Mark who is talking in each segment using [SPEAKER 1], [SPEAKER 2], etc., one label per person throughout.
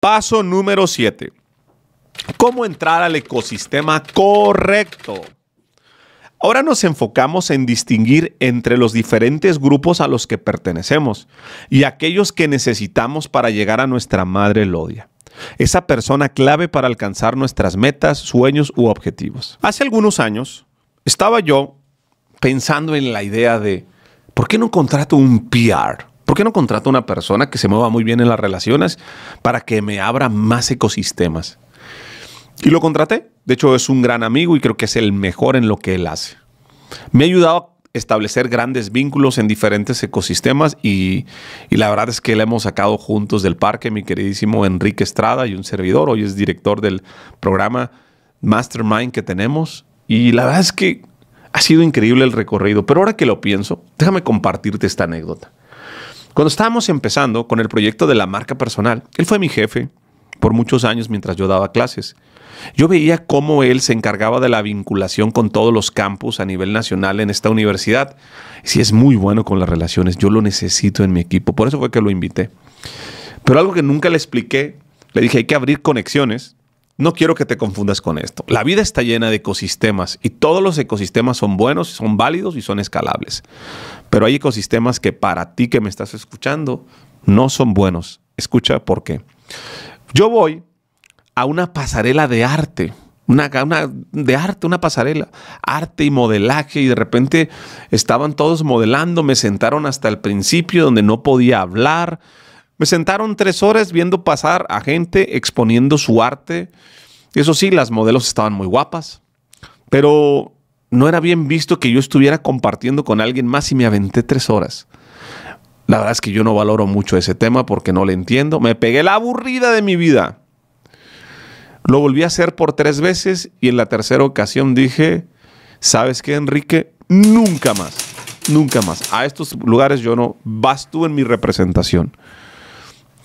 [SPEAKER 1] Paso número 7. ¿Cómo entrar al ecosistema correcto? Ahora nos enfocamos en distinguir entre los diferentes grupos a los que pertenecemos y aquellos que necesitamos para llegar a nuestra madre Lodia. Esa persona clave para alcanzar nuestras metas, sueños u objetivos. Hace algunos años estaba yo pensando en la idea de, ¿por qué no contrato un PR? ¿Por qué no contrato a una persona que se mueva muy bien en las relaciones para que me abra más ecosistemas? Y lo contraté. De hecho, es un gran amigo y creo que es el mejor en lo que él hace. Me ha ayudado a establecer grandes vínculos en diferentes ecosistemas y, la verdad es que le hemos sacado juntos del parque, mi queridísimo Enrique Estrada y un servidor, hoy es director del programa Mastermind que tenemos y la verdad es que ha sido increíble el recorrido, pero ahora que lo pienso, déjame compartirte esta anécdota. Cuando estábamos empezando con el proyecto de la marca personal, él fue mi jefe por muchos años mientras yo daba clases. Yo veía cómo él se encargaba de la vinculación con todos los campus a nivel nacional en esta universidad. Si es muy bueno con las relaciones, yo lo necesito en mi equipo, por eso fue que lo invité. Pero algo que nunca le expliqué, le dije, hay que abrir conexiones no quiero que te confundas con esto. La vida está llena de ecosistemas y todos los ecosistemas son buenos, son válidos y son escalables. Pero hay ecosistemas que para ti que me estás escuchando no son buenos. Escucha por qué. Yo voy a una pasarela de arte. Una, de arte, una pasarela, arte y modelaje, y de repente estaban todos modelando, me sentaron hasta el principio donde no podía hablar, me sentaron tres horas viendo pasar a gente exponiendo su arte. Eso sí, las modelos estaban muy guapas, pero no era bien visto que yo estuviera compartiendo con alguien más y me aventé tres horas. La verdad es que yo no valoro mucho ese tema porque no le entiendo. Me pegué la aburrida de mi vida. Lo volví a hacer por tres veces y en la tercera ocasión dije, ¿sabes qué, Enrique? Nunca más, nunca más. A estos lugares yo no vas tú en mi representación.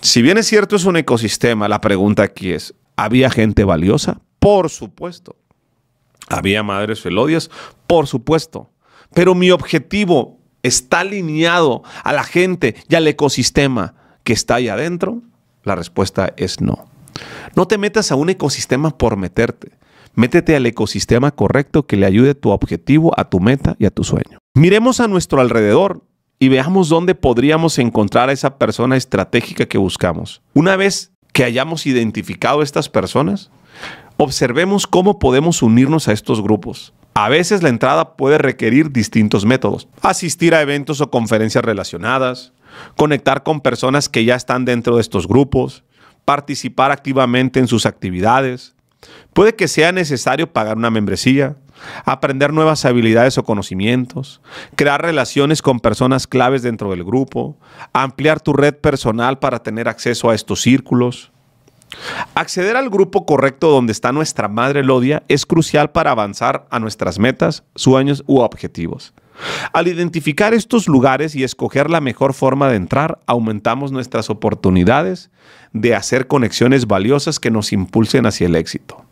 [SPEAKER 1] Si bien es cierto, es un ecosistema, la pregunta aquí es, ¿había gente valiosa? Por supuesto. ¿Había madres felodias? Por supuesto. Pero mi objetivo está alineado a la gente y al ecosistema que está ahí adentro. La respuesta es no. No te metas a un ecosistema por meterte. Métete al ecosistema correcto que le ayude a tu objetivo, a tu meta y a tu sueño. Miremos a nuestro alrededor y veamos dónde podríamos encontrar a esa persona estratégica que buscamos. Una vez que hayamos identificado a estas personas, observemos cómo podemos unirnos a estos grupos. A veces la entrada puede requerir distintos métodos. Asistir a eventos o conferencias relacionadas, conectar con personas que ya están dentro de estos grupos, participar activamente en sus actividades. Puede que sea necesario pagar una membresía, aprender nuevas habilidades o conocimientos, crear relaciones con personas claves dentro del grupo, ampliar tu red personal para tener acceso a estos círculos. Acceder al grupo correcto donde está nuestra madre Lodia es crucial para avanzar a nuestras metas, sueños u objetivos. Al identificar estos lugares y escoger la mejor forma de entrar, aumentamos nuestras oportunidades de hacer conexiones valiosas que nos impulsen hacia el éxito.